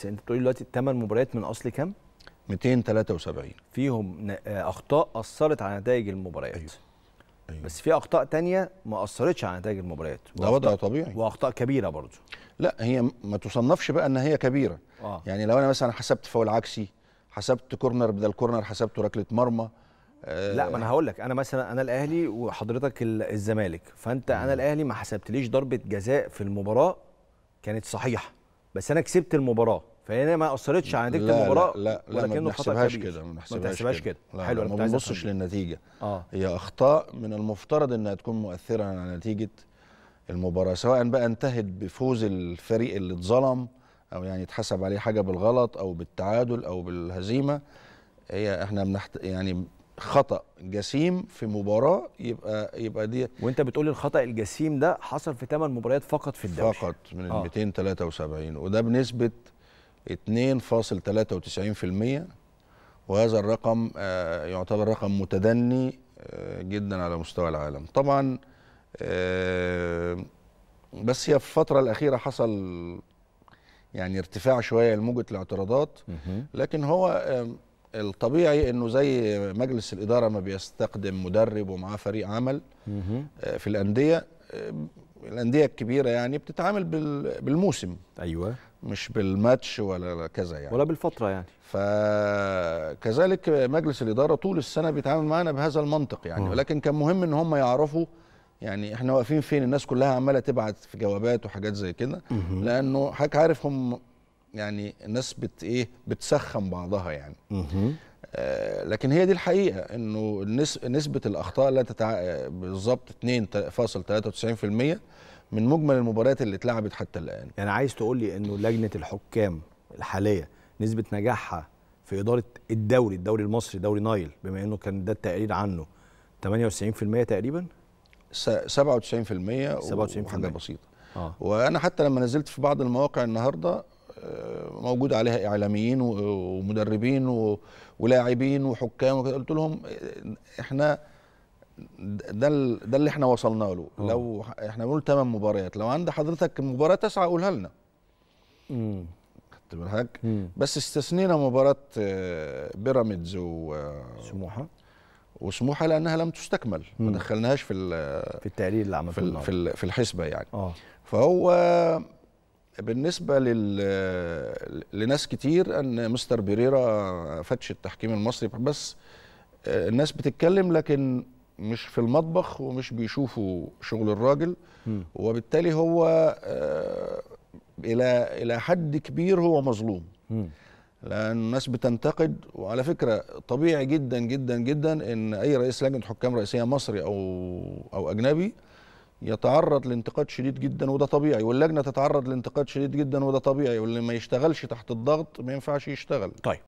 بس انت بتقول دلوقتي الثمان مباريات من اصل كام 273 فيهم آه، اخطاء اثرت على نتائج المباريات أيوه. أيوه. بس في اخطاء تانية ما اثرتش على نتائج المباريات ده وضع طبيعي واخطاء كبيره برضه لا هي ما تصنفش بقى ان هي كبيره آه. يعني لو انا مثلا حسبت فاول عكسي حسبت كورنر بدل كورنر حسبته ركله مرمى آه لا ما انا هقول لك انا مثلا انا الاهلي وحضرتك الزمالك فانت انا الاهلي ما حسبتليش ضربه جزاء في المباراه كانت صحيحه بس انا كسبت المباراه فهنا ما اثرتش على نتيجه المباراه لا لا, لا ما بنحسبهاش كده ما بنحسبهاش كده لا حلو ما بنبصش للنتيجه آه. هي اخطاء من المفترض انها تكون مؤثره على نتيجه المباراه سواء بقى انتهت بفوز الفريق اللي اتظلم او يعني اتحسب عليه حاجه بالغلط او بالتعادل او بالهزيمه هي احنا بنحت... يعني خطا جسيم في مباراه يبقى يبقى دي وانت بتقول الخطا الجسيم ده حصل في 8 مباريات فقط في الدوري فقط من آه. 273 وده بنسبه 2.93% وهذا الرقم آه، يعتبر رقم متدني آه، جدا على مستوى العالم طبعا آه، بس هي في الفترة الأخيرة حصل يعني ارتفاع شوية لموجة الاعتراضات لكن هو الطبيعي انه زي مجلس الاداره ما بيستقدم مدرب ومعاه فريق عمل في الانديه الانديه الكبيره يعني بتتعامل بالموسم ايوه مش بالماتش ولا كذا يعني ولا بالفتره يعني فكذلك مجلس الاداره طول السنه بيتعامل معانا بهذا المنطق يعني م. آه. ولكن كان مهم ان هم يعرفوا يعني احنا واقفين فين الناس كلها عماله تبعت في جوابات وحاجات زي كده لانه حضرتك عارف هم يعني الناس بت ايه بتسخن بعضها يعني آه، لكن هي دي الحقيقه انه نسبه الاخطاء لا تتع... بالظبط 2.93% من مجمل المباريات اللي اتلعبت حتى الان يعني عايز تقول لي انه لجنه الحكام الحاليه نسبه نجاحها في اداره الدوري الدوري المصري دوري نايل بما انه كان ده التقرير عنه 98% تقريبا 97% 97% حاجه بسيطه آه. وانا حتى لما نزلت في بعض المواقع النهارده موجود عليها اعلاميين ومدربين ولاعبين وحكام وكده قلت لهم احنا ده ده اللي احنا وصلنا له أوه. لو احنا بنقول ثمان مباريات لو عند حضرتك مباراه تسعه قولها لنا امم بس استثنينا مباراه آه، بيراميدز و سموحه وسموحه لانها لم تستكمل مم. ما دخلناهاش في في التقرير اللي عملته في في الحسبه يعني اه فهو بالنسبه لل... لناس كتير ان مستر بيريرا فتش التحكيم المصري بس آه، الناس بتتكلم لكن مش في المطبخ ومش بيشوفوا شغل الراجل وبالتالي هو آه، الى الى حد كبير هو مظلوم لان الناس بتنتقد وعلى فكره طبيعي جدا جدا جدا ان اي رئيس لجنه حكام رئيسيه مصري او او اجنبي يتعرض لانتقاد شديد جدا وده طبيعي واللجنه تتعرض لانتقاد شديد جدا وده طبيعي واللي ما يشتغلش تحت الضغط ما ينفعش يشتغل طيب